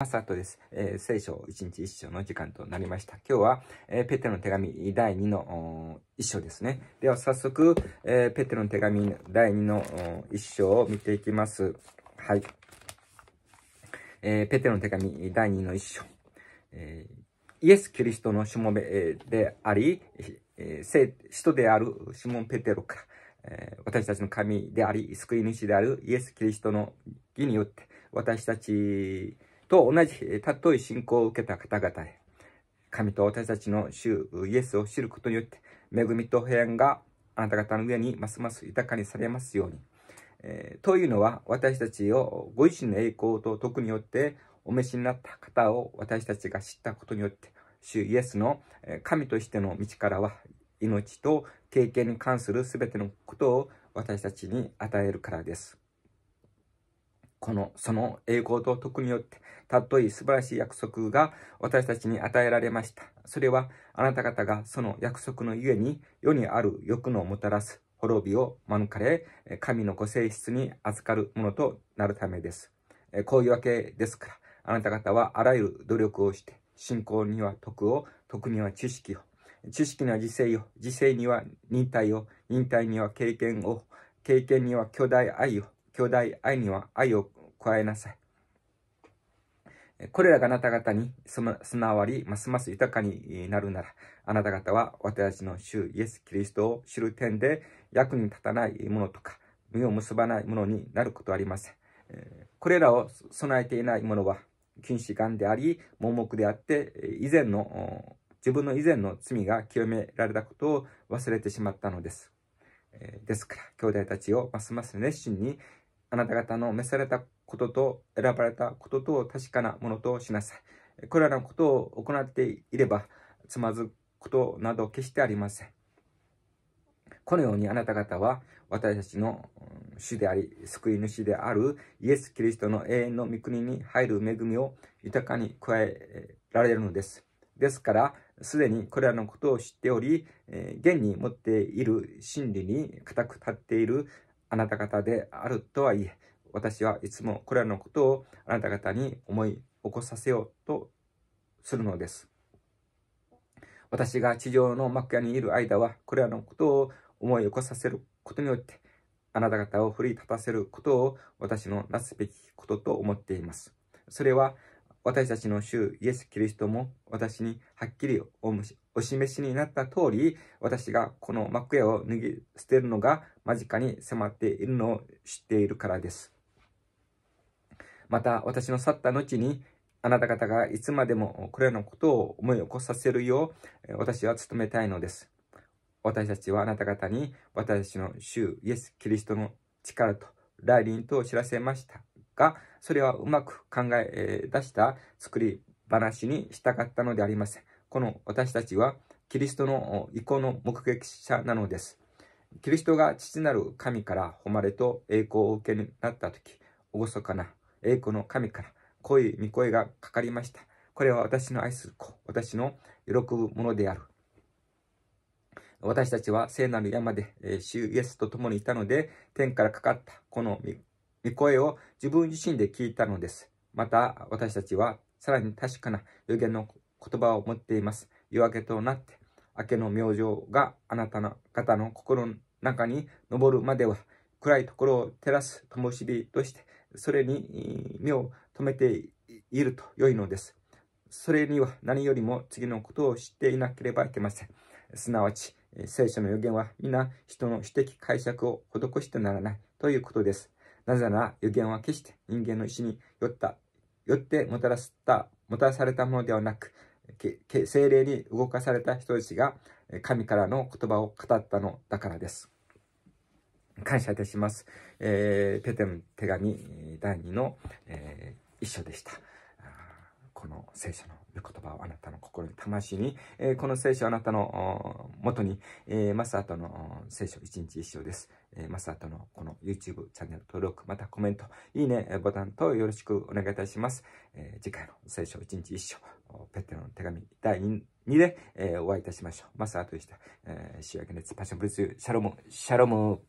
朝とです、えー、聖書一日一章の時間となりました。今日は、えー、ペテロの手紙第2の一章ですね。では早速、えー、ペテロの手紙第2の一章を見ていきます。はい。えー、ペテロの手紙第2の一章。えー、イエス・キリストのしもべであり、えー、であるシモン・ペテロから、えー、私たちの神であり、救い主であるイエス・キリストの義によって、私たちと同じ尊え信仰を受けた方々へ、神と私たちの主イエスを知ることによって、恵みと平安があなた方の上にますます豊かにされますように。えー、というのは、私たちをご自身の栄光と徳によってお召しになった方を私たちが知ったことによって、主イエスの神としての道からは命と経験に関する全てのことを私たちに与えるからです。この、その栄光と徳によって、たっとい素晴らしい約束が私たちに与えられました。それは、あなた方がその約束のゆえに、世にある欲のもたらす滅びを免れ、神のご性質に預かるものとなるためです。こういうわけですから、あなた方はあらゆる努力をして、信仰には徳を、徳には知識を、知識には自制を、自制には忍耐を、忍耐には経験を、経験には巨大愛を、兄弟愛には愛を加えなさい。これらがあなた方に、備わり、ますます豊かになるなら、あなた方は私たちの主イエス・キリストを知る点で役に立たないものとか、実を結ばないものになることはありません。これらを備えていないものは、禁止眼であり、盲目であって、以前の、自分の以前の罪が清められたことを忘れてしまったのです。ですから、兄弟たちをますます熱心にあなた方の召されたことと選ばれたことと確かなものとしなさい。これらのことを行っていれば、つまずくことなど決してありません。このようにあなた方は私たちの主であり、救い主であるイエス・キリストの永遠の御国に入る恵みを豊かに加えられるのです。ですから、すでにこれらのことを知っており、現に持っている真理に固く立っているあなた方であるとはいえ、私はいつもこれらのことをあなた方に思い起こさせようとするのです。私が地上の幕屋にいる間は、これらのことを思い起こさせることによって、あなた方を奮い立たせることを私のなすべきことと思っています。それは、私たちの主イエス・キリストも私にはっきりお示しになった通り、私がこの幕屋を脱ぎ捨てるのが間近に迫っているのを知っているからです。また私の去った後にあなた方がいつまでもこれらのことを思い起こさせるよう私は努めたいのです。私たちはあなた方に私の主イエス・キリストの力と来臨と知らせましたが、それはうまく考え出した作り話にしたかったのでありません。この私たちはキリストの意向の目撃者なのです。キリストが父なる神から誉れと栄光を受けになった時、厳かな栄光の神から濃い御声がかかりました。これは私の愛する子、私の喜ぶものである。私たちは聖なる山で、えー、主イエスと共にいたので、天からかかったこの御声を自分自身で聞いたのです。また、私たちはさらに確かな予言の言葉を持っています。夜明けとなって、明けの明星があなたの方の心の中に昇るまでは、暗いところを照らす灯火として、それに目を留めていると良いのです。それには何よりも次のことを知っていなければいけません。すなわち、聖書の予言は皆人の私的解釈を施してならないということです。なぜなら予言は決して人間の意思によった、よってもたらした、もたらされたものではなく、精霊に動かされた人たちが神からの言葉を語ったのだからです。感謝いたします。えー、ペテの手紙第2の、えー、一緒でした。この聖書の御言葉をあなたの心に、魂に、えー、この聖書をあなたの元に、えー、マスアートの聖書一日一緒です。えー、マスアートのこの YouTube チャンネル登録、またコメント、いいねボタンとよろしくお願いいたします。え次回の聖書一日一章。ペッテロの手紙第2で、えー、お会いいたしましょう。マスターとでした。えー、主役熱、パッションブルース、シャロモン、シャロモン。